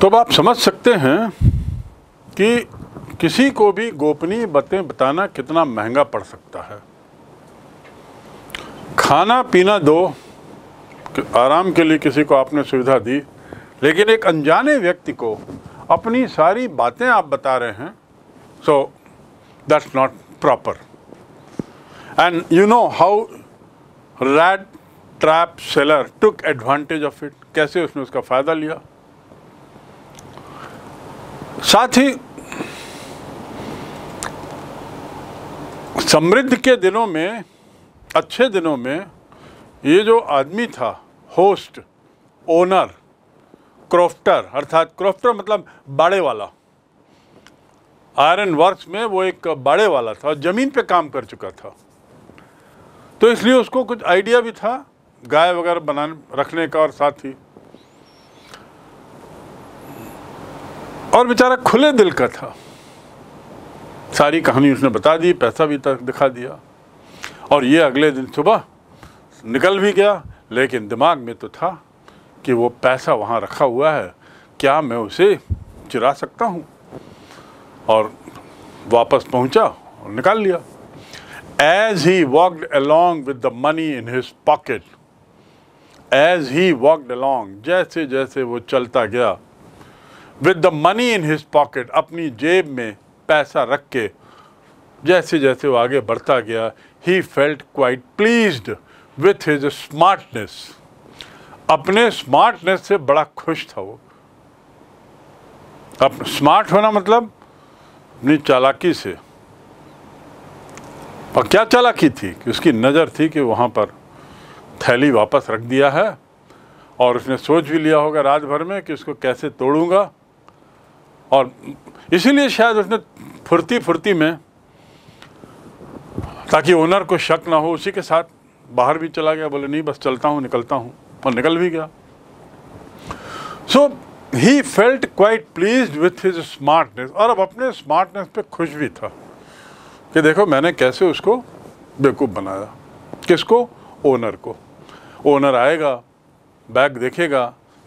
तो अब आप समझ सकते हैं कि किसी को भी गोपनीय बातें बताना कितना महंगा पड़ सकता है खाना पीना दो आराम के लिए किसी को आपने सुविधा दी लेकिन एक अनजाने व्यक्ति को अपनी सारी बातें आप बता रहे हैं so that's not proper and you know how rat trap seller took advantage of it कैसे उसने उसका फ़ायदा लिया साथ ही समृद्ध के दिनों में अच्छे दिनों में ये जो आदमी था होस्ट ओनर क्रॉफ्टर अर्थात क्रॉफ्टर मतलब बाड़े वाला आयरन वर्क्स में वो एक बाड़े वाला था ज़मीन पे काम कर चुका था तो इसलिए उसको कुछ आइडिया भी था गाय वगैरह बनाने रखने का और साथ ही और बेचारा खुले दिल का था सारी कहानी उसने बता दी पैसा भी तक दिखा दिया और ये अगले दिन सुबह निकल भी गया लेकिन दिमाग में तो था कि वो पैसा वहाँ रखा हुआ है क्या मैं उसे चुरा सकता हूँ और वापस पहुँचा और निकाल लिया as he walked along with the money in his pocket as he walked along जैसे जैसे वो चलता गया with the money in his pocket अपनी जेब में पैसा रख के जैसे जैसे वो आगे बढ़ता गया he felt quite pleased with his smartness अपने स्मार्टनेस से बड़ा खुश था वो अब स्मार्ट होना मतलब अपनी चालाकी से और क्या चालाकी थी कि उसकी नज़र थी कि वहाँ पर थैली वापस रख दिया है और उसने सोच भी लिया होगा रात भर में कि उसको कैसे तोड़ूंगा और इसीलिए शायद उसने फुर्ती फुर्ती में ताकि ओनर को शक ना हो उसी के साथ बाहर भी चला गया बोले नहीं बस चलता हूँ निकलता हूँ और निकल भी गया so he felt quite pleased with his smartness और अब अपने स्मार्टनेस पे खुश भी था कि देखो मैंने कैसे उसको बेवकूफ़ बनाया किसको ओनर को ओनर आएगा बैग देखेगा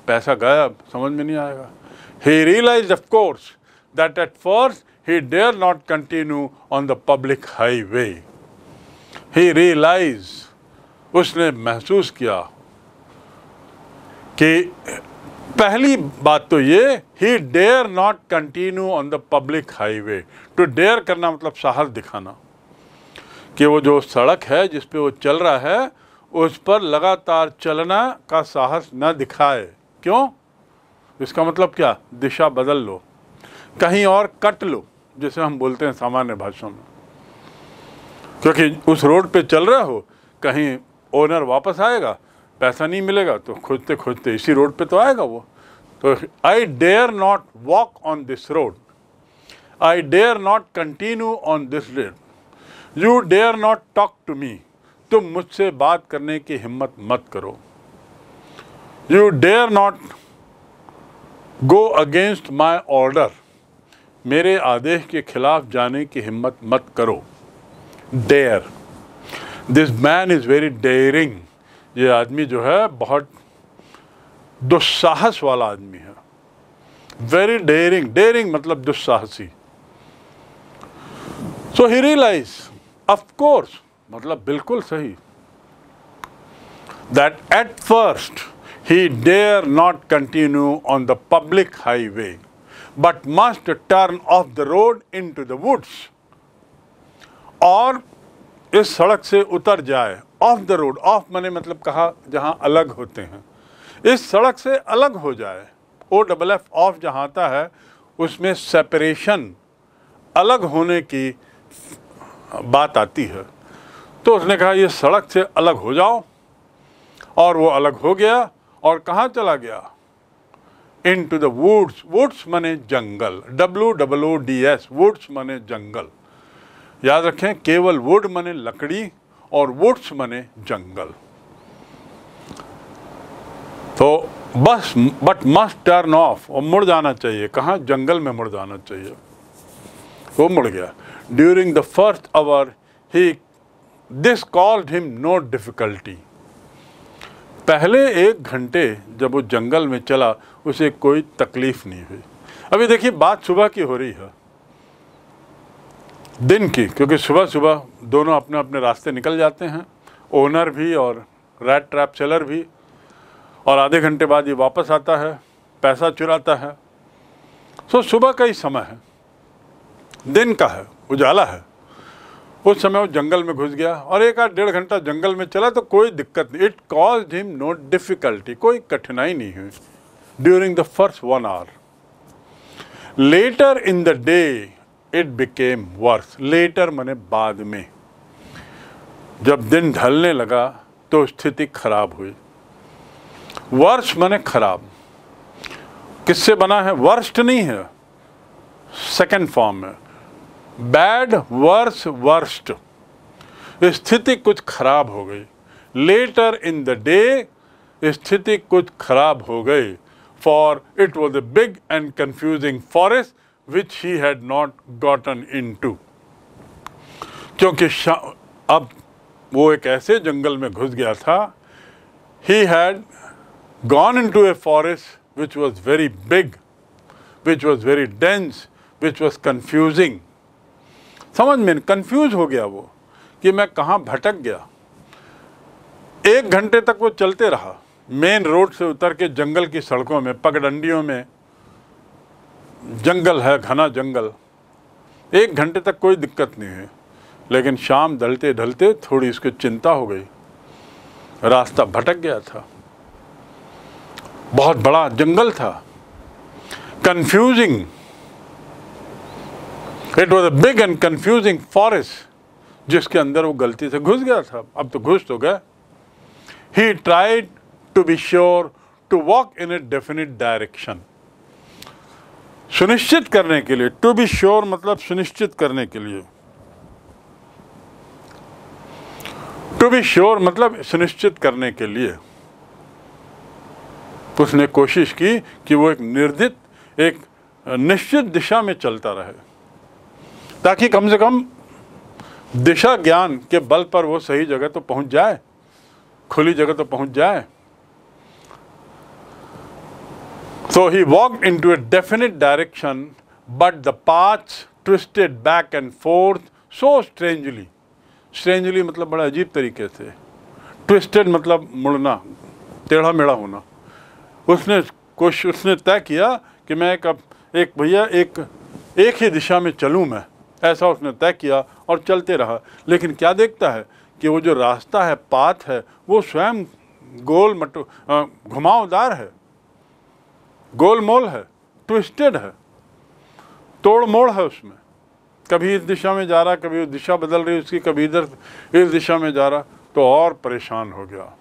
पैसा गायब समझ में नहीं आएगा He realized, of course, that at first he dare not continue on the public highway. He realized, उसने महसूस किया कि पहली बात तो ये he dare not continue on the public highway to dare करना मतलब साहस दिखाना कि वो जो सड़क है जिस पे वो चल रहा है उस पर लगातार चलना का साहस न दिखाए क्यों इसका मतलब क्या दिशा बदल लो कहीं और कट लो जिसे हम बोलते हैं सामान्य भाषा में क्योंकि उस रोड पे चल रहे हो कहीं ओनर वापस आएगा पैसा नहीं मिलेगा तो खोजते खोजते इसी रोड पे तो आएगा वो तो I dare not walk on this road I dare not continue on this road you dare not talk to me तुम मुझसे बात करने की हिम्मत मत करो you dare not go against my order मेरे आदेश के खिलाफ जाने की हिम्मत मत करो dare this man is very daring ये आदमी जो है बहुत दुस्साहस वाला आदमी है वेरी डेयरिंग डेयरिंग मतलब दुस्साहसी सो ही रियलाइज ऑफकोर्स मतलब बिल्कुल सही that at first he dare not continue on the public highway, but must turn off the road into the woods. और इस सड़क से उतर जाए ऑफ द रोड ऑफ मैंने मतलब कहा जहाँ अलग होते हैं इस सड़क से अलग हो जाए ओ डबल एफ ऑफ जहाँ आता है उसमें सेपरेशन अलग होने की बात आती है तो उसने कहा ये सड़क से अलग हो जाओ और वो अलग हो गया और कहाँ चला गया into the woods woods मने जंगल W W D S woods मने जंगल याद रखें केवल वुड मने लकड़ी और वुड्स मने जंगल तो बस बट मस्ट टर्न ऑफ और मुड़ जाना चाहिए कहाँ जंगल में मुड़ जाना चाहिए वो मुड़ गया ड्यूरिंग द फर्स्ट आवर ही this called him no difficulty पहले एक घंटे जब वो जंगल में चला उसे कोई तकलीफ नहीं हुई अभी देखिए बात सुबह की हो रही है दिन की क्योंकि सुबह सुबह दोनों अपने अपने रास्ते निकल जाते हैं ओनर भी और रैट ट्रैप सेलर भी और आधे घंटे बाद ये वापस आता है पैसा चुराता है सो सुबह का ही समय है दिन का है उजाला है उस समय वो जंगल में घुस गया और एक आध डेढ़ घंटा जंगल में चला तो कोई दिक्कत नहीं it caused him no difficulty कोई कठिनाई नहीं हुई during the first one hour later in the day it became worse later मैंने बाद में जब दिन ढलने लगा तो स्थिति खराब हुई वर्ष मैंने खराब किससे बना है वर्स्ट नहीं है सेकेंड फॉर्म में बैड वर्स वर्स्ट स्थिति कुछ खराब हो गई लेटर इन द डे स्थिति कुछ खराब हो गई for it was a big and confusing forest which he had not gotten into क्योंकि अब वो एक ऐसे जंगल में घुस गया था he had gone in to a forest which was very big which was very dense which was confusing समझ में कंफ्यूज हो गया वो कि मैं कहाँ भटक गया एक घंटे तक वो चलते रहा मेन रोड से उतर के जंगल की सड़कों में पगडंडियों में जंगल है घना जंगल एक घंटे तक कोई दिक्कत नहीं है लेकिन शाम ढलते ढलते थोड़ी उसकी चिंता हो गई रास्ता भटक गया था बहुत बड़ा जंगल था confusing it was a big and confusing forest जिसके अंदर वो गलती से घुस गया था अब तो घुस तो गए he tried to be sure to walk in a definite direction सुनिश्चित करने के लिए टू बी श्योर मतलब सुनिश्चित करने के लिए टू बी श्योर मतलब सुनिश्चित करने के लिए उसने कोशिश की कि वो एक निर्दित एक निश्चित दिशा में चलता रहे ताकि कम से कम दिशा ज्ञान के बल पर वो सही जगह तो पहुंच जाए खुली जगह तो पहुंच जाए he walk in to a definite direction but the path twisted back and forth so strangely strangely मतलब बड़ा अजीब तरीके से ट्विस्टेड मतलब मुड़ना टेढ़ा मेढ़ा होना उसने कुछ उसने तय किया कि मैं एक अब एक भैया एक एक ही दिशा में चलूँ मैं ऐसा उसने तय किया और चलते रहा लेकिन क्या देखता है कि वो जो रास्ता है पाथ है वो स्वयं गोल मटो घुमावदार है गोल मोल है ट्विस्टेड है तोड़ मोड़ है उसमें कभी इस दिशा में जा रहा कभी उस दिशा बदल रही उसकी कभी इधर इस दिशा में जा रहा तो और परेशान हो गया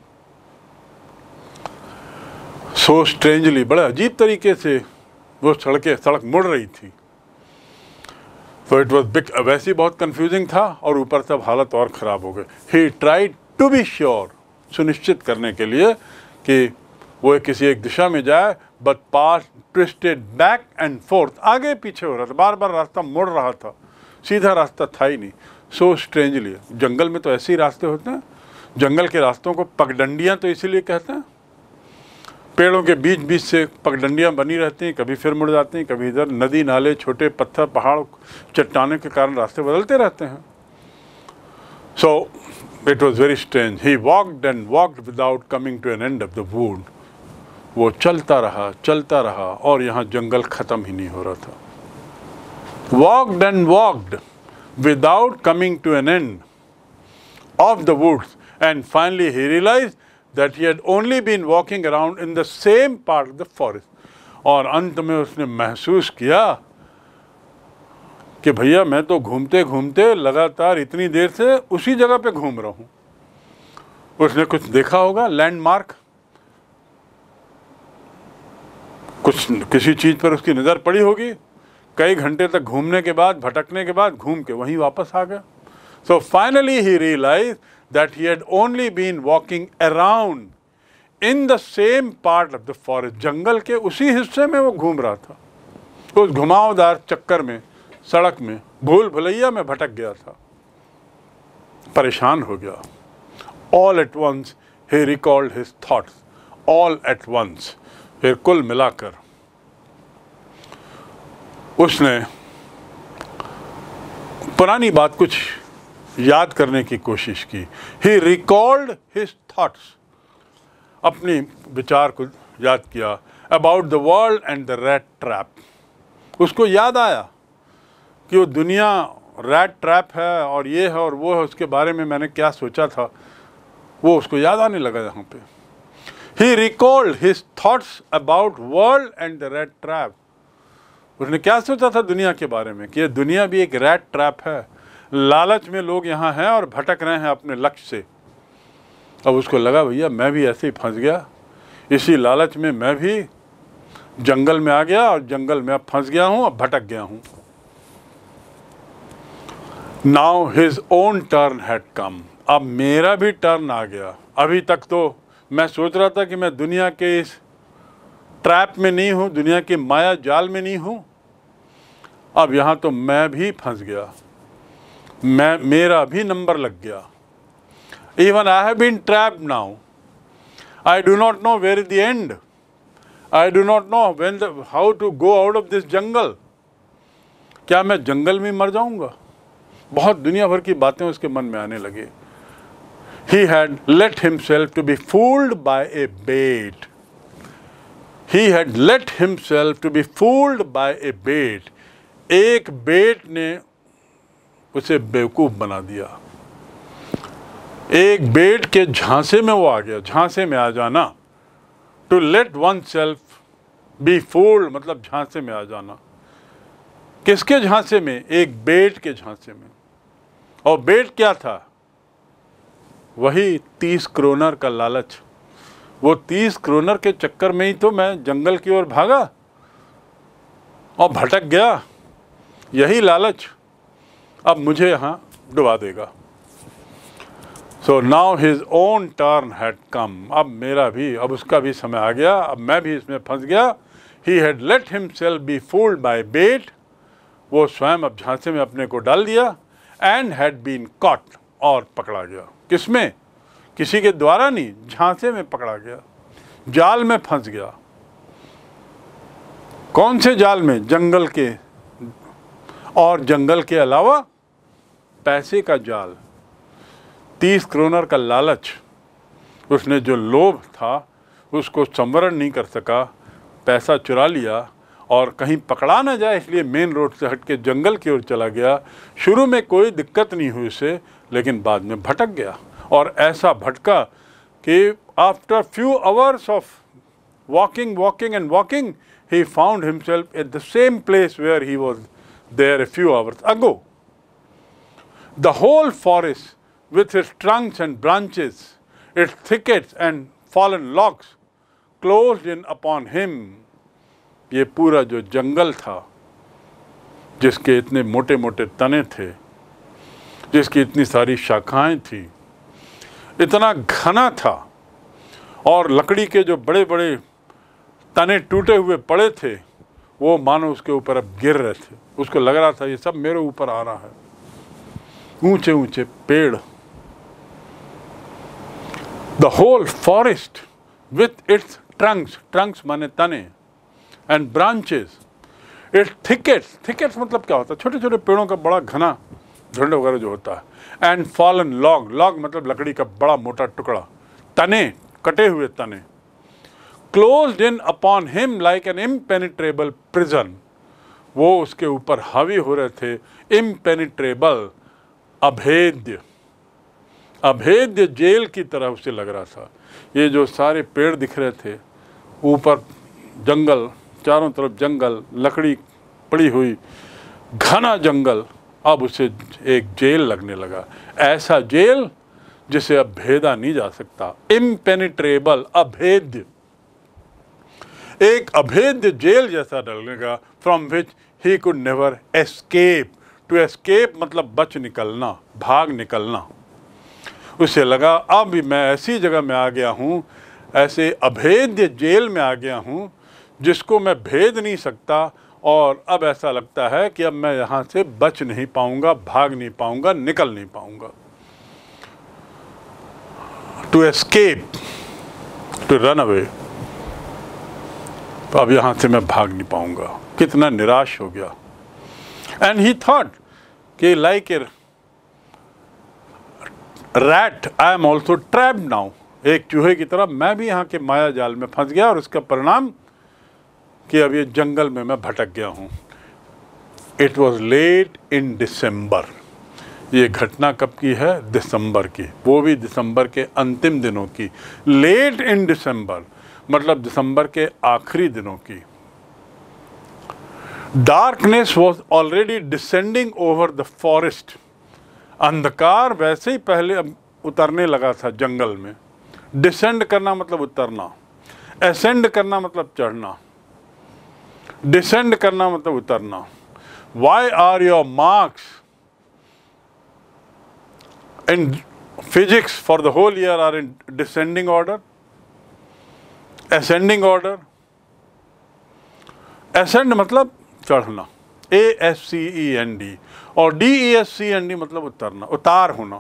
सो so स्ट्रेंजली बड़े अजीब तरीके से वो सड़कें सड़क मुड़ रही थी तो इट वॉज बिग वैसे ही बहुत कन्फ्यूजिंग था और ऊपर से हालत और ख़राब हो गई he try to be sure सुनिश्चित करने के लिए कि वो किसी एक दिशा में जाए but paths twisted back and forth आगे पीछे हो रहा था बार बार रास्ता मुड़ रहा था सीधा रास्ता था ही नहीं सो so स्ट्रेंजली जंगल में तो ऐसे ही रास्ते होते हैं जंगल के रास्तों को पगडंडियाँ तो इसीलिए कहते हैं पेड़ों के बीच बीच से पगडंडियाँ बनी रहती हैं कभी फिर मुड़ जाती हैं कभी इधर नदी नाले छोटे पत्थर पहाड़ चट्टानों के कारण रास्ते बदलते रहते हैं so it was very strange he walked and walked without coming to an end of the wood वो चलता रहा चलता रहा और यहाँ जंगल ख़त्म ही नहीं हो रहा था walked and walked without coming to an end of the woods and finally he realise that he had only been walking around in the same part of the forest. और अंत में उसने महसूस किया कि भैया मैं तो घूमते घूमते लगातार इतनी देर से उसी जगह पे घूम रहा हूँ उसने कुछ देखा होगा लैंडमार्क कुछ किसी चीज़ पर उसकी नज़र पड़ी होगी कई घंटे तक घूमने के बाद भटकने के बाद घूम के वहीं वापस आ गया so finally he realise that he had only been walking around in the same part of the forest जंगल के उसी हिस्से में वो घूम रहा था उस घुमावदार चक्कर में सड़क में भूल भुलैया में भटक गया था परेशान हो गया all at once he recalled his thoughts all at once फिर कुल मिलाकर उसने पुरानी बात कुछ याद करने की कोशिश की ही रिकॉर्ड हिज थाट्स अपने विचार को याद किया about the world and the rat trap उसको याद आया कि वो दुनिया रेड ट्रैप है और ये है और वो है उसके बारे में मैंने क्या सोचा था वो उसको याद आने लगा यहाँ पे he recalled his thoughts about world and the rat trap उसने क्या सोचा था दुनिया के बारे में कि ये दुनिया भी एक रेड ट्रैप है लालच में लोग यहाँ हैं और भटक रहे हैं अपने लक्ष्य से अब उसको लगा भैया मैं भी ऐसे ही फंस गया इसी लालच में मैं भी जंगल में आ गया और जंगल में अब फंस गया हूँ अब भटक गया हूँ now his own turn had come अब मेरा भी टर्न आ गया अभी तक तो मैं सोच रहा था कि मैं दुनिया के इस ट्रैप में नहीं हूँ दुनिया के माया जाल में नहीं हूँ अब यहाँ तो मैं भी फंस गया मैं मेरा भी नंबर लग गया even I have been trap now I do not know where the end I do not know when how to go out of this jungle क्या मैं जंगल में मर जाऊंगा बहुत दुनिया भर की बातें उसके मन में आने लगी he had let himself to be fooled by a bait he had let himself to be fooled by a bait एक बेट ने उसे बेवकूफ़ बना दिया एक बेड के झांसे में वो आ गया झांसे में आ जाना to let oneself be fooled मतलब झांसे में आ जाना किसके झांसे में एक बेड के झांसे में और बेड क्या था वही तीस क्रोनर का लालच वो तीस क्रोनर के चक्कर में ही तो मैं जंगल की ओर भागा और भटक गया यही लालच अब मुझे यहाँ डुबा देगा so now his own turn had come अब मेरा भी अब उसका भी समय आ गया अब मैं भी इसमें फंस गया he had let himself be fooled by bait वो स्वयं अब झांसे में अपने को डाल दिया एंड हैड बीन कॉट और पकड़ा गया किसमें किसी के द्वारा नहीं झांसे में पकड़ा गया जाल में फंस गया कौन से जाल में जंगल के और जंगल के अलावा पैसे का जाल तीस क्रोनर का लालच उसने जो लोभ था उसको संवरण नहीं कर सका पैसा चुरा लिया और कहीं पकड़ा ना जाए इसलिए मेन रोड से हट के जंगल की ओर चला गया शुरू में कोई दिक्कत नहीं हुई उसे लेकिन बाद में भटक गया और ऐसा भटका कि after few hours of walking walking and walking he found himself at the same place where he was there a few hours ago The whole forest, with its trunks and branches, its thickets and fallen logs, closed in upon him. ये पूरा जो जंगल था जिसके इतने मोटे मोटे तने थे जिसकी इतनी सारी शाखाएं थी इतना घना था और लकड़ी के जो बड़े बड़े तने टूटे हुए पड़े थे वो मानो उसके ऊपर अब गिर रहे थे उसको लग रहा था ये सब मेरे ऊपर आ रहा है ऊंचे ऊंचे पेड़ the whole forest with its trunks trunks माने तने and branches its thickets thickets मतलब क्या होता है छोटे छोटे पेड़ों का बड़ा घना झुंड वगैरह जो होता है एंड फॉलन लॉग लॉग मतलब लकड़ी का बड़ा मोटा टुकड़ा तने कटे हुए तने close in upon him like an impenetrable prison वो उसके ऊपर हावी हो रहे थे इम्पेनिट्रेबल अभेद्य अभेद्य जेल की तरह उसे लग रहा था ये जो सारे पेड़ दिख रहे थे ऊपर जंगल चारों तरफ जंगल लकड़ी पड़ी हुई घना जंगल अब उसे एक जेल लगने लगा ऐसा जेल जिसे अब भेदा नहीं जा सकता इम्पेनिट्रेबल अभेद्य एक अभेद्य जेल जैसा डलने का from which he could never escape to escape मतलब बच निकलना भाग निकलना उसे लगा अब मैं ऐसी जगह में आ गया हूँ ऐसे अभेद्य जेल में आ गया हूँ जिसको मैं भेद नहीं सकता और अब ऐसा लगता है कि अब मैं यहाँ से बच नहीं पाऊँगा भाग नहीं पाऊँगा निकल नहीं पाऊँगा to escape to run away तो अब यहाँ से मैं भाग नहीं पाऊँगा कितना निराश हो गया And he thought, okay, like a rat I am also trap now एक चूहे की तरह मैं भी यहाँ के माया जाल में फंस गया और उसका परिणाम कि अब ये जंगल में मैं भटक गया हूँ it was late in December ये घटना कब की है दिसंबर की वो भी दिसंबर के अंतिम दिनों की लेट इन दिसंबर मतलब दिसंबर के आखिरी दिनों की darkness was already descending over the forest अंधकार वैसे ही पहले उतरने लगा था जंगल में डिसेंड करना मतलब उतरना एसेंड करना मतलब चढ़ना डिसेंड करना मतलब उतरना why are your marks in physics for the whole year are in descending order ascending order ascend मतलब चढ़ना A S C E N D और D E S C N D मतलब उतरना उतार होना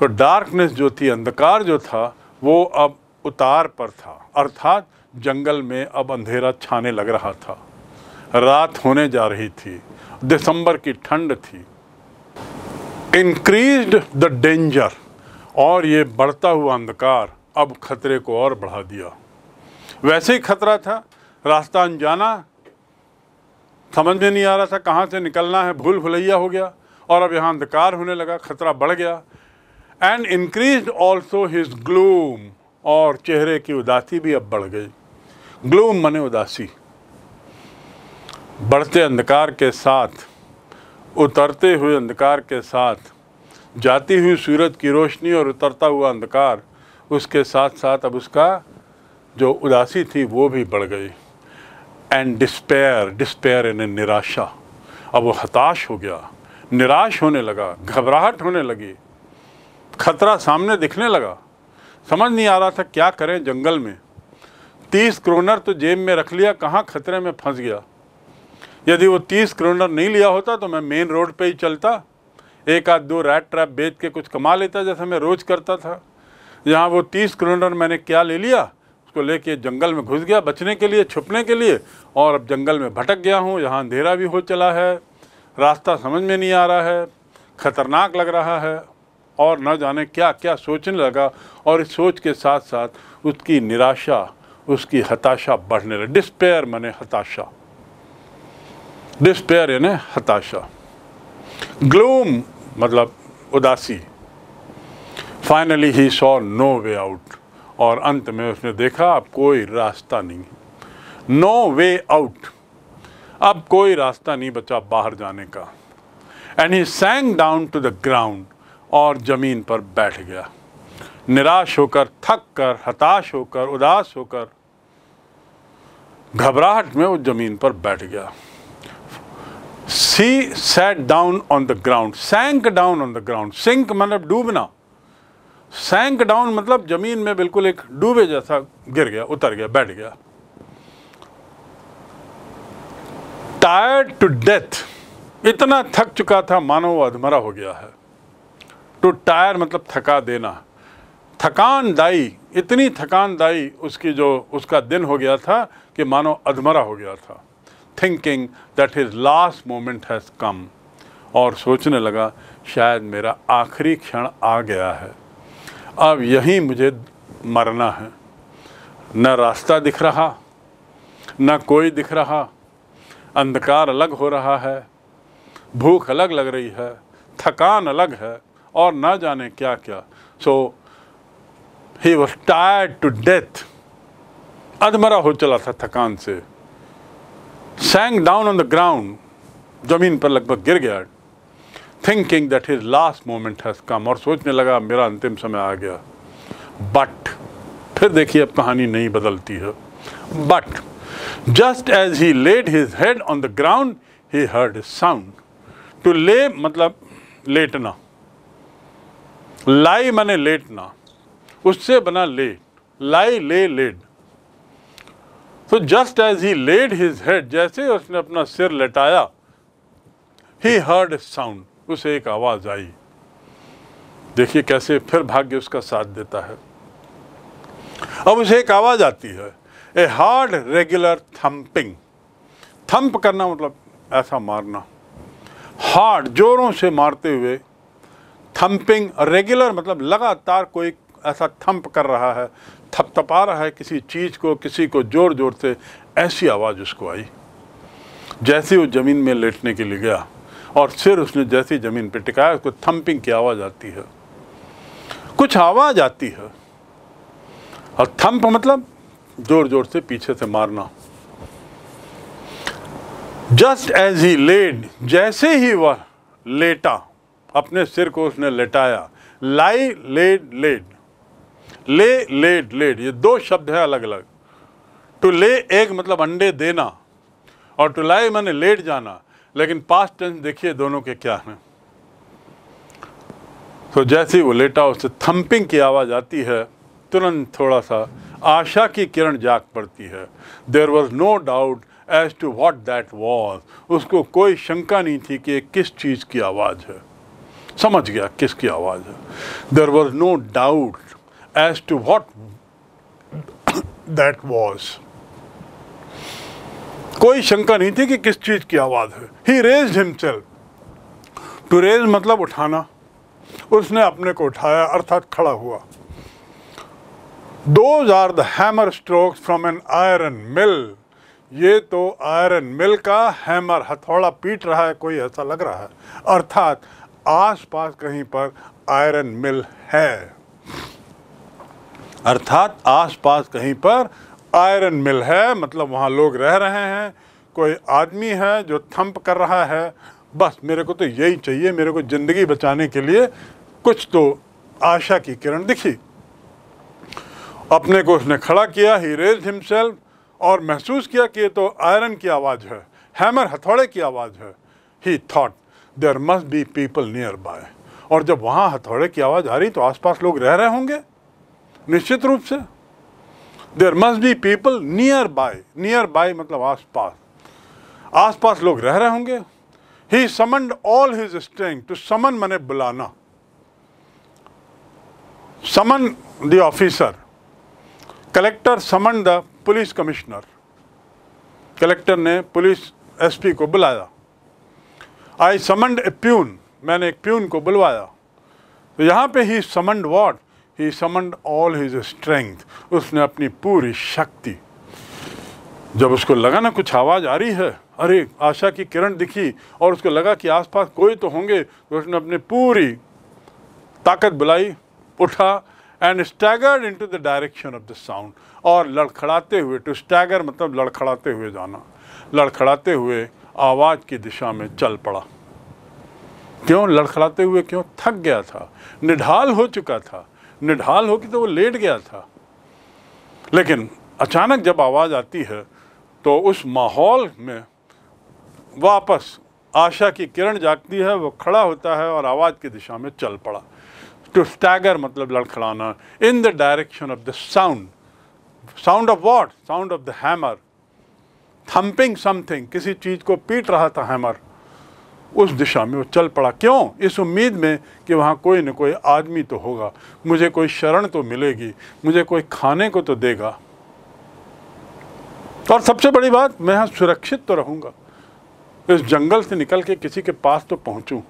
तो डार्कनेस जो थी अंधकार जो था वो अब उतार पर था अर्थात जंगल में अब अंधेरा छाने लग रहा था रात होने जा रही थी दिसंबर की ठंड थी इंक्रीज द डेंजर और ये बढ़ता हुआ अंधकार अब खतरे को और बढ़ा दिया वैसे ही खतरा था रास्ता अनजाना समझ में नहीं आ रहा था कहाँ से निकलना है भूल भुलैया हो गया और अब यहाँ अंधकार होने लगा खतरा बढ़ गया and increase also his gloom और चेहरे की उदासी भी अब बढ़ गई ग्लूम मने उदासी बढ़ते अंधकार के साथ उतरते हुए अंधकार के साथ जाती हुई सूरत की रोशनी और उतरता हुआ अंधकार उसके साथ साथ अब उसका जो उदासी थी वो भी बढ़ गई एंड डिस्पेयर डिस्पेयर यानी निराशा अब वो हताश हो गया निराश होने लगा घबराहट होने लगी खतरा सामने दिखने लगा समझ नहीं आ रहा था क्या करें जंगल में तीस क्रोनर तो जेब में रख लिया कहाँ खतरे में फंस गया यदि वो तीस क्रोनर नहीं लिया होता तो मैं मेन रोड पे ही चलता एक आध दो रैट ट्रैप बेच के कुछ कमा लेता जैसा मैं रोज़ करता था यहाँ वो तीस क्रोनर मैंने क्या ले लिया को लेके जंगल में घुस गया बचने के लिए छुपने के लिए और अब जंगल में भटक गया हूँ यहाँ अंधेरा भी हो चला है रास्ता समझ में नहीं आ रहा है खतरनाक लग रहा है और न जाने क्या क्या सोचने लगा और इस सोच के साथ साथ उसकी निराशा उसकी हताशा बढ़ने लगी डिस्पेयर मने हताशा डिस्पेयर यानी हताशा ग्लूम मतलब उदासी finally he saw no way out और अंत में उसने देखा अब कोई रास्ता नहीं नो वे आउट अब कोई रास्ता नहीं बचा बाहर जाने का and he sank down to the ground और ज़मीन पर बैठ गया निराश होकर थक कर हताश होकर उदास होकर घबराहट में वो ज़मीन पर बैठ गया he sat down on the ground sank down on the ground sink मतलब डूबना सैंक डाउन मतलब ज़मीन में बिल्कुल एक डूबे जैसा गिर गया उतर गया बैठ गया टायर्ड टू डेथ इतना थक चुका था मानो वो अधमरा हो गया है टू तो टायर मतलब थका देना थकान दाई इतनी थकानदाई उसकी जो उसका दिन हो गया था कि मानो अधमरा हो गया था thinking that is last moment has come और सोचने लगा शायद मेरा आखिरी क्षण आ गया है अब यहीं मुझे मरना है न रास्ता दिख रहा न कोई दिख रहा अंधकार अलग हो रहा है भूख अलग लग रही है थकान अलग है और ना जाने क्या क्या so he was tired to death अधमरा हो चला था थकान से sank down on the ground जमीन पर लगभग गिर गया thinking that is last moment has come और सोचने लगा मेरा अंतिम समय आ गया बट फिर देखिए अब कहानी नहीं बदलती है but just as he laid his head on the ground he heard sound to lay मतलब लेटना लाई मैंने लेटना उससे बना लेट लाई ले लेड तो just as he laid his head जैसे उसने अपना सिर लेटाया ही हर्ड साउंड उसे एक आवाज़ आई देखिए कैसे फिर भाग्य उसका साथ देता है अब उसे एक आवाज़ आती है a hard regular thumping thump करना मतलब ऐसा मारना हार्ड जोरों से मारते हुए थम्पिंग रेगुलर मतलब लगातार कोई ऐसा थम्प कर रहा है थपथपा रहा है किसी चीज़ को किसी को ज़ोर ज़ोर से ऐसी आवाज़ उसको आई जैसे वो ज़मीन में लेटने के लिए गया और सिर उसने जैसी ज़मीन पर टिकाया उसको थम्पिंग की आवाज़ आती है कुछ आवाज़ आती है और थम्प मतलब ज़ोर ज़ोर से पीछे से मारना जस्ट एज ही लेड जैसे ही वह लेटा अपने सिर को उसने लेटाया lie laid laid lay laid laid ये दो शब्द हैं अलग अलग टू ले एक मतलब अंडे देना और टू लाई मैंने लेट जाना लेकिन पास्ट टेंस देखिए दोनों के क्या हैं तो जैसे ही वो लेटा उससे थम्पिंग की आवाज़ आती है तुरंत थोड़ा सा आशा की किरण जाग पड़ती है there was no doubt as to what that was उसको कोई शंका नहीं थी कि किस चीज़ की आवाज़ है समझ गया किसकी आवाज़ है there was no doubt as to what that was कोई शंका नहीं थी कि किस चीज़ की आवाज़ है he raise himself to raise मतलब उठाना उसने अपने को उठाया अर्थात खड़ा हुआ those are the hammer strokes from an iron mill ये तो आयरन मिल का हैमर हथौड़ा पीट रहा है कोई ऐसा लग रहा है अर्थात आसपास कहीं पर आयरन मिल है अर्थात आसपास कहीं पर आयरन मिल है मतलब वहाँ लोग रह रहे हैं कोई आदमी है जो थंप कर रहा है बस मेरे को तो यही चाहिए मेरे को ज़िंदगी बचाने के लिए कुछ तो आशा की किरण दिखी अपने को उसने खड़ा किया ही रेज हिमसेल्फ और महसूस किया कि ये तो आयरन की आवाज़ है हैमर हथौड़े की आवाज़ है he thought there must be people nearby और जब वहाँ हथौड़े की आवाज़ आ रही तो आसपास लोग रह रहे होंगे निश्चित रूप से there must be people nearby nearby मतलब आस पास आस पास लोग रह रहे होंगे he summon all his strength to summon मैंने बुलाना summon the officer collector summon the police commissioner collector ने पुलिस एसपी को बुलाया आई समंड ए प्यून मैंने एक प्यून को बुलवाया तो यहाँ पे ही summoned what he summoned all his strength उसने अपनी पूरी शक्ति जब उसको लगा ना कुछ आवाज़ आ रही है अरे आशा की किरण दिखी और उसको लगा कि आसपास कोई तो होंगे तो उसने अपनी पूरी ताकत बुलाई उठा and staggered into the direction of the sound और लड़खड़ाते हुए टू स्टैगर मतलब लड़खड़ाते हुए जाना लड़खड़ाते हुए आवाज़ की दिशा में चल पड़ा क्यों लड़खड़ाते हुए क्यों थक गया था निढाल हो चुका था निढाल होकर तो वो लेट गया था लेकिन अचानक जब आवाज़ आती है तो उस माहौल में वापस आशा की किरण जागती है वो खड़ा होता है और आवाज़ की दिशा में चल पड़ा टू स्टैगर मतलब लड़खड़ाना in the direction of the sound sound of what sound of the hammer thumping something किसी चीज़ को पीट रहा था हैमर उस दिशा में वो चल पड़ा क्यों इस उम्मीद में कि वहाँ कोई न कोई आदमी तो होगा मुझे कोई शरण तो मिलेगी मुझे कोई खाने को तो देगा और सबसे बड़ी बात मैं यहाँ सुरक्षित तो रहूँगा इस जंगल से निकल के किसी के पास तो पहुँचूँ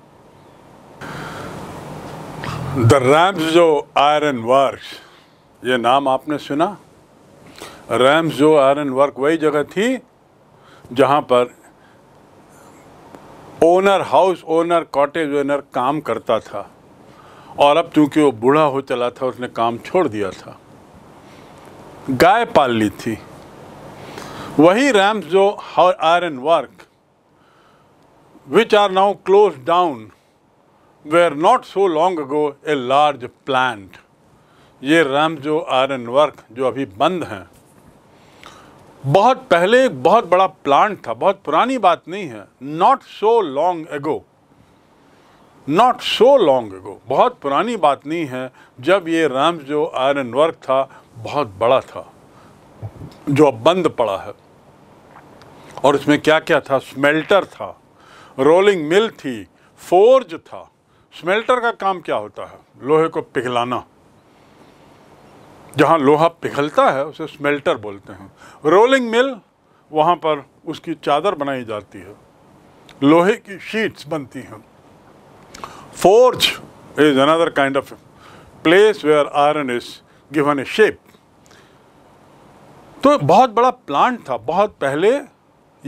द रैम्स जो आयरन वर्क ये नाम आपने सुना रैम्स जो आयरन वर्क वही जगह थी जहाँ पर owner house owner cottage owner काम करता था और अब चूंकि वो बूढ़ा हो चला था उसने काम छोड़ दिया था गाय पाल ली थी वही रैम्प जो iron work which are now close down they are not so long ago a large plant ये रैम्प जो आयरन वर्क जो अभी बंद हैं बहुत पहले एक बहुत बड़ा प्लांट था बहुत पुरानी बात नहीं है not so long ago not so long ago बहुत पुरानी बात नहीं है जब ये राम जो आयरन वर्क था बहुत बड़ा था जो अब बंद पड़ा है और इसमें क्या क्या था स्मेल्टर था रोलिंग मिल थी फोर्ज था स्मेल्टर का काम क्या होता है लोहे को पिघलाना जहाँ लोहा पिघलता है उसे स्मेल्टर बोलते हैं रोलिंग मिल वहाँ पर उसकी चादर बनाई जाती है लोहे की शीट्स बनती हैं forge is another kind of place where iron is given a shape तो बहुत बड़ा प्लांट था बहुत पहले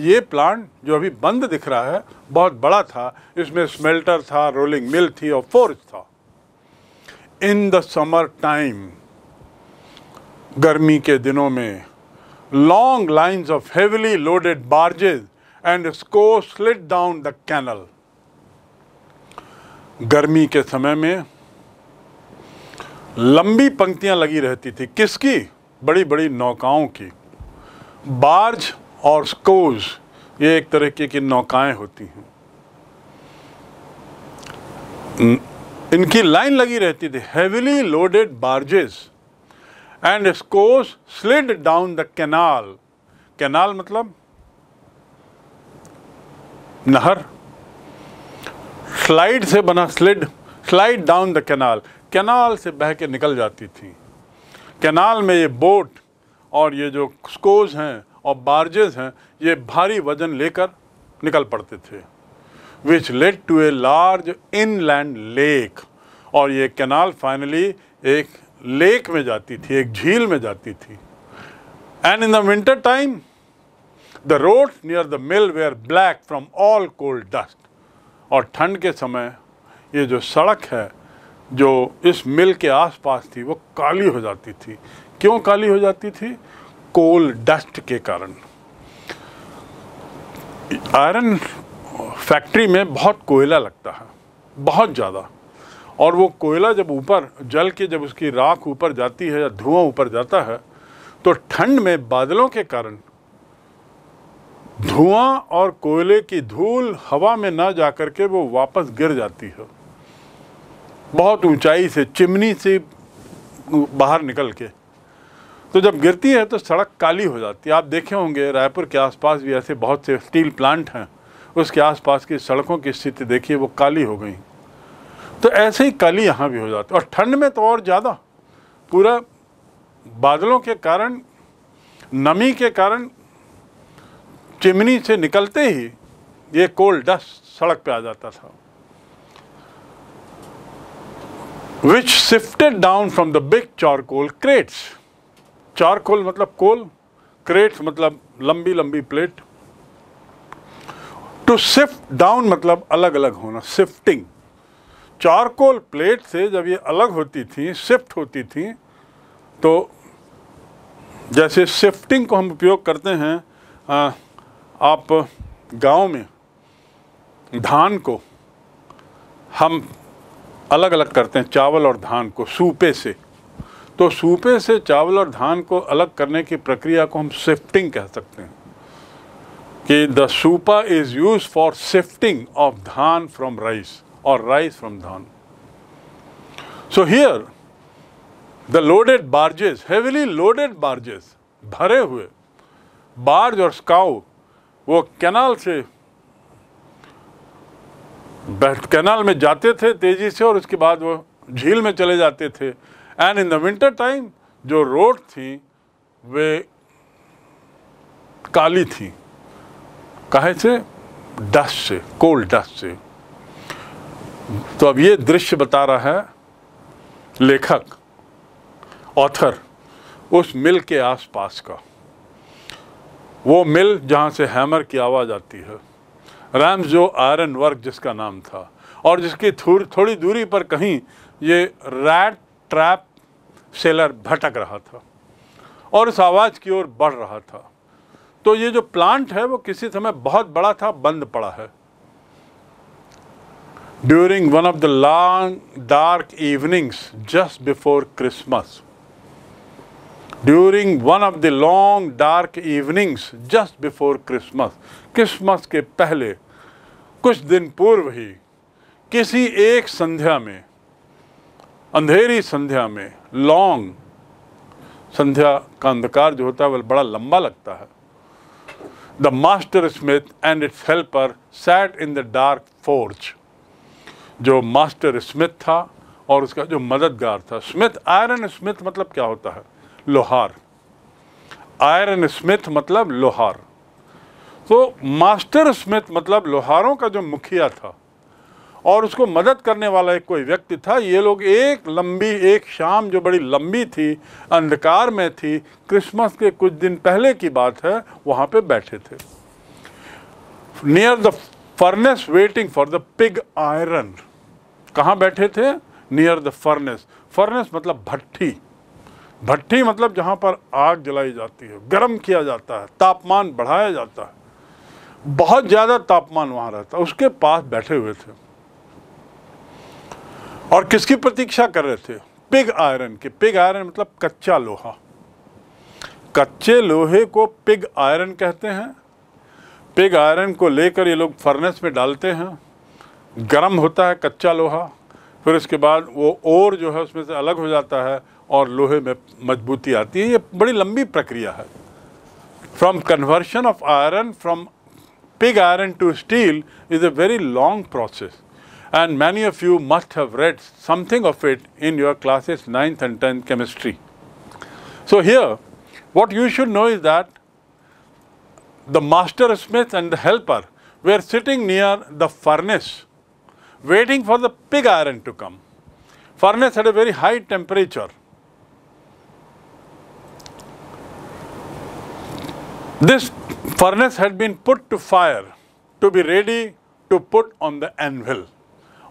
ये प्लांट जो अभी बंद दिख रहा है बहुत बड़ा था इसमें स्मेल्टर था रोलिंग मिल थी और फोर्ज था इन द समर टाइम गर्मी के दिनों में long lines of heavily loaded barges and scow slid down the canal गर्मी के समय में लंबी पंक्तियां लगी रहती थी किसकी बड़ी बड़ी नौकाओं की बार्ज और स्कोज ये एक तरीके की नौकाएं होती हैं इनकी लाइन लगी रहती थी heavily loaded barges and scows slid down the canal canal मतलब नहर स्लाइड से बना slid slide down the canal canal से बह के निकल जाती थी कैनाल में ये बोट और ये जो स्कोज हैं और बार्जेज हैं ये भारी वजन लेकर निकल पड़ते थे which led to a large inland lake और ये कैनाल फाइनली एक लेक में जाती थी एक झील में जाती थी and in the winter time the road near the mill where black from all cold dust और ठंड के समय ये जो सड़क है जो इस मिल के आसपास थी वो काली हो जाती थी क्यों काली हो जाती थी कोल डस्ट के कारण आयरन फैक्ट्री में बहुत कोयला लगता है बहुत ज़्यादा और वो कोयला जब ऊपर जल के जब उसकी राख ऊपर जाती है या धुआं ऊपर जाता है तो ठंड में बादलों के कारण धुआं और कोयले की धूल हवा में ना जा कर के वो वापस गिर जाती है बहुत ऊंचाई से चिमनी से बाहर निकल के तो जब गिरती है तो सड़क काली हो जाती है आप देखे होंगे रायपुर के आसपास भी ऐसे बहुत से स्टील प्लांट हैं उसके आसपास की सड़कों की स्थिति देखिए वो काली हो गई तो ऐसे ही कल यहाँ भी हो जाती और ठंड में तो और ज़्यादा पूरा बादलों के कारण नमी के कारण चिमनी से निकलते ही ये कोल्ड डस्ट सड़क पे आ जाता था which shifted down from the big charcoal crates charcoal मतलब कोल क्रेट्स मतलब लंबी लंबी प्लेट टू शिफ्ट डाउन मतलब अलग अलग होना शिफ्टिंग चारकोल प्लेट से जब ये अलग होती थी शिफ्ट होती थी तो जैसे शिफ्टिंग को हम उपयोग करते हैं आ, आप गांव में धान को हम अलग अलग करते हैं चावल और धान को सूपे से तो सूपे से चावल और धान को अलग करने की प्रक्रिया को हम शिफ्टिंग कह सकते हैं कि the supa is use for shifting of dhan from rice or rice from Dhan. So here, the loaded barges, heavily loaded barges, भरे हुए barge और scow, वो कैनाल से कैनाल में जाते थे तेजी से और उसके बाद वो झील में चले जाते थे and in the winter time जो रोड थी वे काली थी काहे से डस्ट से कोल्ड डस्ट से तो अब ये दृश्य बता रहा है लेखक ऑथर उस मिल के आसपास का वो मिल जहाँ से हैमर की आवाज़ आती है रैम्स जो आयरन वर्क जिसका नाम था और जिसकी थोड़ी दूरी पर कहीं ये रैट ट्रैप सेलर भटक रहा था और उस आवाज़ की ओर बढ़ रहा था तो ये जो प्लांट है वो किसी समय बहुत बड़ा था बंद पड़ा है during one of the long dark evenings just before Christmas. During one of the long dark evenings just before Christmas. Christmas ke pehle, kuch din purv hi, kisi ek sandhya mein, andheri sandhya mein, long, sandhya ka andhkar jo hota है bada lamba lagta hai. The master smith and its helper sat in the dark forge. जो master smith था और उसका जो मददगार था Smith iron Smith मतलब क्या होता है लोहार आयरन स्मिथ मतलब लोहार तो मास्टर स्मिथ मतलब लोहारों का जो मुखिया था और उसको मदद करने वाला एक कोई व्यक्ति था ये लोग एक लंबी एक शाम जो बड़ी लंबी थी अंधकार में थी क्रिसमस के कुछ दिन पहले की बात है वहाँ पे बैठे थे near the furnace waiting for the pig iron कहाँ बैठे थे नियर द फर्नेस फर्नेस मतलब भट्टी भट्टी मतलब जहाँ पर आग जलाई जाती है गर्म किया जाता है तापमान बढ़ाया जाता है बहुत ज़्यादा तापमान वहाँ रहता है उसके पास बैठे हुए थे और किसकी प्रतीक्षा कर रहे थे पिग आयरन के पिग आयरन मतलब कच्चा लोहा कच्चे लोहे को पिग आयरन कहते हैं पिग आयरन को लेकर ये लोग फर्नेस में डालते हैं गर्म होता है कच्चा लोहा फिर उसके बाद वो ओर जो है उसमें से अलग हो जाता है और लोहे में मजबूती आती है ये बड़ी लंबी प्रक्रिया है from conversion of iron from pig iron to steel is a very long process and many of you must have read something of it in your classes ninth and tenth chemistry so here what you should know is that the master smith and the helper they are sitting near the furnace waiting for the pig iron to come. Furnace had a very high temperature. This furnace had been put to fire to be ready to put on the anvil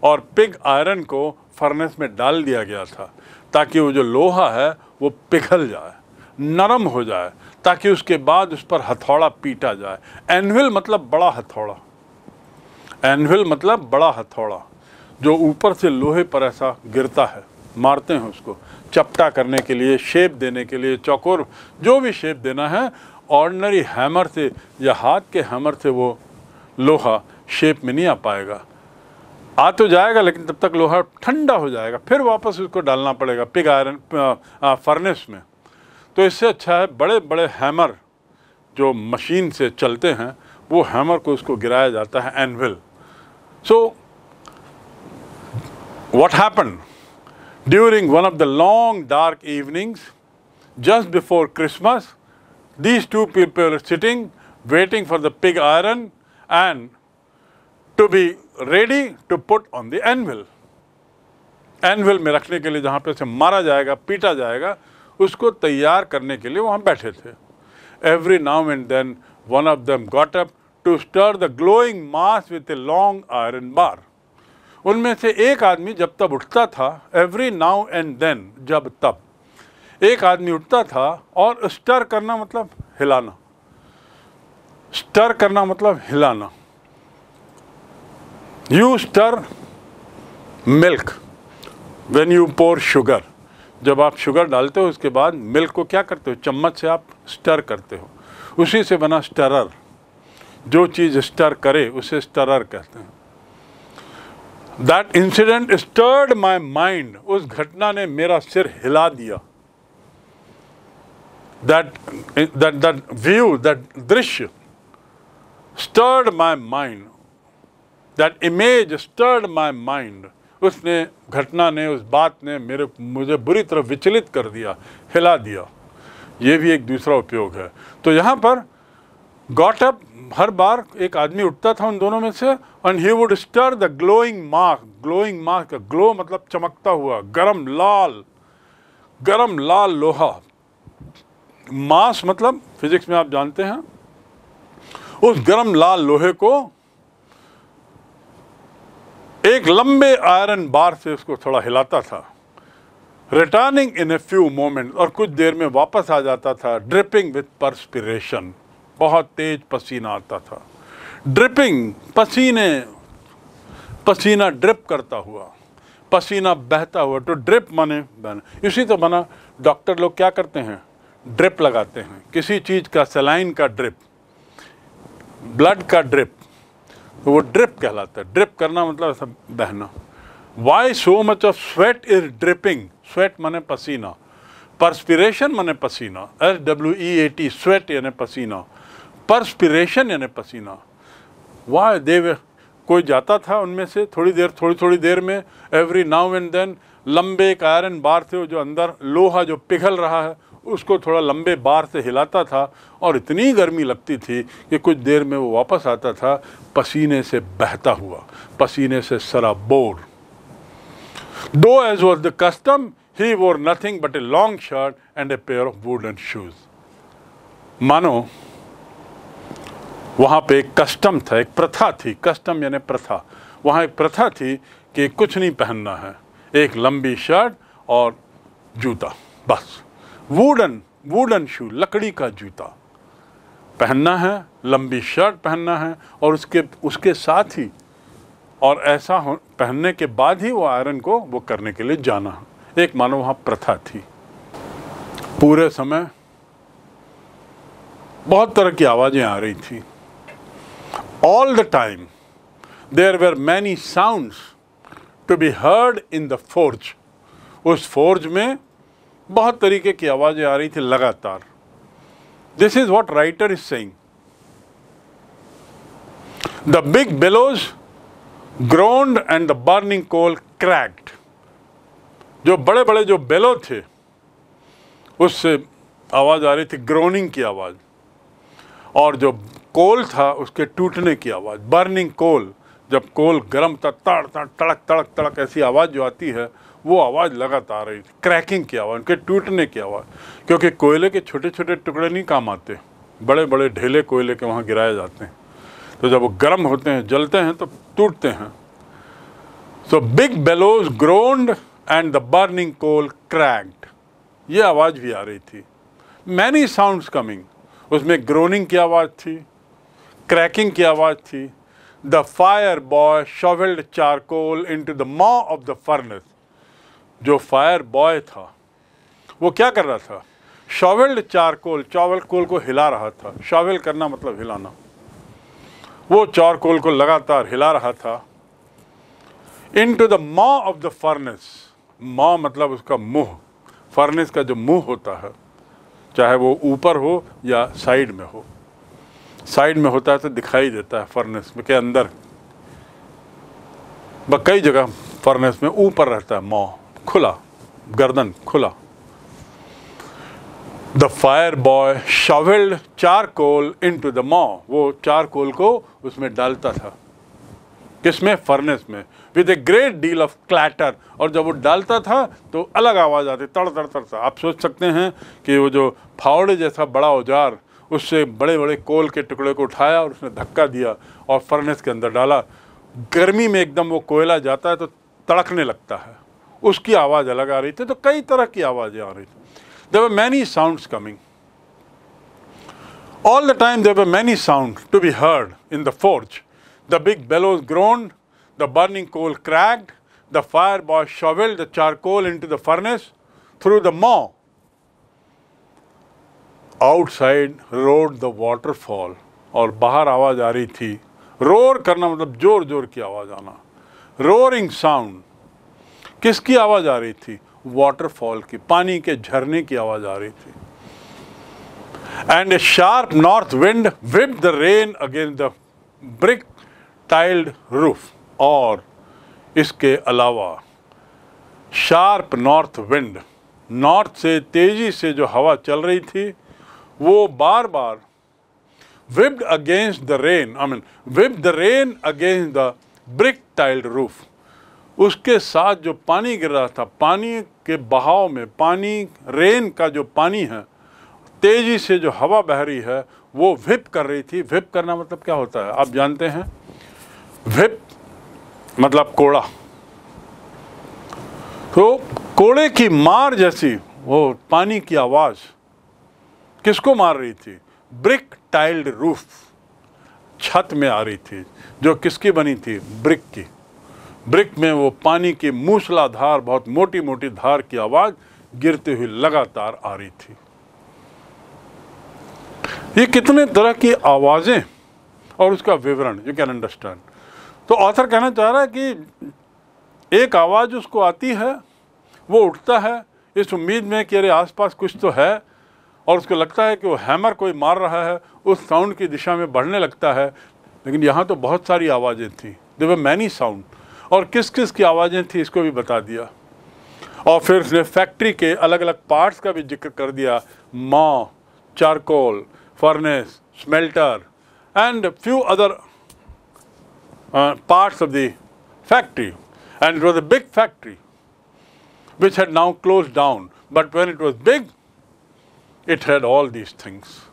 और पिग आयरन को furnace में डाल दिया गया था ताकि वो जो लोहा है वो पिघल जाए नरम हो जाए ताकि उसके बाद उस पर हथौड़ा पीटा जाए एनविल मतलब बड़ा हथौड़ा एनविल मतलब बड़ा हथौड़ा जो ऊपर से लोहे पर ऐसा गिरता है मारते हैं उसको चपटा करने के लिए शेप देने के लिए चौकोर जो भी शेप देना है ऑर्डनरी हैमर से या हाथ के हैमर से वो लोहा शेप में नहीं आ पाएगा आ तो जाएगा लेकिन तब तक लोहा ठंडा हो जाएगा फिर वापस उसको डालना पड़ेगा पिग आयरन फर्नेस में तो इससे अच्छा है बड़े बड़े हैमर जो मशीन से चलते हैं वो हैमर को उसको गिराया जाता है anvil So, what happened? During one of the long dark evenings, just before Christmas, these two people are sitting, waiting for the pig iron and to be ready to put on the anvil. Anvil में रखने के लिए जहाँ पे उसे मारा जाएगा पीटा जाएगा उसको तैयार करने के लिए वहाँ बैठे थे every now and then one of them got up to stir the glowing mass with a long iron bar उनमें से एक आदमी जब तब उठता था एवरी नाउ एंड देन जब तब एक आदमी उठता था और स्टर करना मतलब हिलाना स्टर करना मतलब हिलाना you stir milk when you pour sugar जब आप शुगर डालते हो उसके बाद मिल्क को क्या करते हो चम्मच से आप स्टर करते हो उसी से बना स्टरर जो चीज़ स्टर करे उसे स्टरर कहते हैं that incident stirred my mind उस घटना ने मेरा सिर हिला दिया that that that view that दृश्य stirred my mind that image stirred my mind उसने घटना ने उस बात ने मेरे मुझे बुरी तरह विचलित कर दिया हिला दिया ये भी एक दूसरा उपयोग है तो यहाँ पर गॉट अप हर बार एक आदमी उठता था उन दोनों में से and he would stir the glowing mark glowing mark glow मतलब चमकता हुआ गरम लाल गरम लाल लोहा मास मतलब फिजिक्स में आप जानते हैं उस गरम लाल लोहे को एक लंबे आयरन बार से उसको थोड़ा हिलाता था returning in a few moment और कुछ देर में वापस आ जाता था ड्रिपिंग विथ परस्पिरेशन बहुत तेज पसीना आता था ड्रिपिंग पसीने पसीना ड्रिप करता हुआ पसीना बहता हुआ तो ड्रिप माने बहना इसी तो बना डॉक्टर लोग क्या करते हैं ड्रिप लगाते हैं किसी चीज़ का सलाइन का ड्रिप ब्लड का ड्रिप तो वो ड्रिप कहलाता है ड्रिप करना मतलब सब बहना why so much of sweat is dripping sweat माने पसीना परस्पिरेशन माने पसीना S W E A T sweat यानी पसीना परस्पिरेशन यानी पसीना वाह देव कोई जाता था उनमें से थोड़ी देर थोड़ी थोड़ी देर में एवरी नाउ एंड देन लंबे एक आयरन बार थे जो अंदर लोहा जो पिघल रहा है उसको थोड़ा लंबे बार से हिलाता था और इतनी गर्मी लगती थी कि कुछ देर में वो वापस आता था पसीने से बहता हुआ पसीने से सराबोर दो as was the custom he wore nothing but a long shirt and a pair of wooden shoes मानो वहाँ पे एक कस्टम था एक प्रथा थी कस्टम यानी प्रथा वहाँ एक प्रथा थी कि कुछ नहीं पहनना है एक लंबी शर्ट और जूता बस वुडन वुडन शू लकड़ी का जूता पहनना है लंबी शर्ट पहनना है और उसके उसके साथ ही और ऐसा हो पहनने के बाद ही वो आयरन को वो करने के लिए जाना एक मानो वहाँ प्रथा थी पूरे समय बहुत तरह की आवाज़ें आ रही थी All the time, there were many sounds to be heard in the forge. उस forge में बहुत तरीके की आवाज़ें आ रही थी लगातार this is what writer is saying The big bellows groaned and the burning coal cracked. जो बड़े बड़े जो बेलो थे उससे आवाज़ आ रही थी ग्रोनिंग की आवाज़ और जो कोल था उसके टूटने की आवाज़ बर्निंग कोल जब कोल गर्म था तड़ तड़ तड़क तड़क तड़क ऐसी आवाज़ जो आती है वो आवाज़ लगातार रही थी क्रैकिंग की आवाज़ उनके टूटने की आवाज़ क्योंकि कोयले के छोटे छोटे टुकड़े नहीं काम आते बड़े बड़े ढेले कोयले के वहाँ गिराए जाते हैं तो जब वो गर्म होते हैं जलते हैं तो टूटते हैं so big bellows groaned and the burning coal cracked ये आवाज़ भी आ रही थी मैनी साउंड्स कमिंग उसमें ग्रोनिंग की आवाज़ थी क्रैकिंग की आवाज़ थी the fire boy shovelled charcoal into the maw of the furnace जो फायर बॉय था वो क्या कर रहा था शॉवल्ड चारकोल चावल कोल को हिला रहा था शॉवेल करना मतलब हिलाना वो चारकोल को लगातार हिला रहा था into the maw of the furnace maw मतलब उसका मुँह फर्नेस का जो मुँह होता है चाहे वो ऊपर हो या साइड में हो साइड में होता है तो दिखाई देता है फर्नेस में के अंदर ब कई जगह फर्नेस में ऊपर रहता है मौ खुला गर्दन खुला द फायर बॉय शवेल्ड चार कोल इन टू द मॉ वो चार कोल को उसमें डालता था किसमें फर्नेस में with a great deal of clatter और जब वो डालता था तो अलग आवाज़ आती तड़ तड़ तड़ आप सोच सकते हैं कि वो जो फावड़े जैसा बड़ा औजार उससे बड़े बड़े कोल के टुकड़े को उठाया और उसने धक्का दिया और फर्नेस के अंदर डाला गर्मी में एकदम वो कोयला जाता है तो तड़कने लगता है उसकी आवाज़ अलग आ रही थी तो कई तरह की आवाज़ें आ रही थी there many sound coming all the time there many sound to be heard in the forge the big bellows groaned the burning coal cracked the fire boy shovelled the charcoal into the furnace through the maw outside road the waterfall और बाहर आवाज़ आ रही थी roar करना मतलब ज़ोर ज़ोर की आवाज़ आना रोरिंग साउंड किसकी आवाज़ आ रही थी वाटरफॉल की पानी के झरने की आवाज़ आ रही थी and a sharp north wind whip the rain again the brick tiled roof और इसके अलावा शार्प नॉर्थ विंड नॉर्थ से तेज़ी से जो हवा चल रही थी वो बार बार whipped against the rain I mean whip the rain against the brick tiled roof उसके साथ जो पानी गिर रहा था पानी के बहाव में पानी रेन का जो पानी है तेज़ी से जो हवा बह रही है वो विप कर रही थी विप करना मतलब क्या होता है आप जानते हैं विप मतलब कोड़ा तो कोड़े की मार जैसी वो पानी की आवाज़ किसको मार रही थी ब्रिक टाइल्ड रूफ छत में आ रही थी जो किसकी बनी थी ब्रिक की ब्रिक में वो पानी की मूसलाधार बहुत मोटी मोटी धार की आवाज़ गिरती हुई लगातार आ रही थी ये कितने तरह की आवाज़ें और उसका विवरण यू कैन अंडरस्टैंड तो ऑथर कहना चाह रहा है कि एक आवाज़ उसको आती है वो उठता है इस उम्मीद में कि अरे आसपास कुछ तो है और उसको लगता है कि वो हैमर कोई मार रहा है उस साउंड की दिशा में बढ़ने लगता है लेकिन यहाँ तो बहुत सारी आवाज़ें थीं देवर मैनी साउंड और किस किस की आवाज़ें थी इसको भी बता दिया और फिर उसने फैक्ट्री के अलग अलग पार्ट्स का भी जिक्र कर दिया maw charcoal furnace smelter and few other parts of the factory and it was a big factory which had now close down but when it was big It had all these things.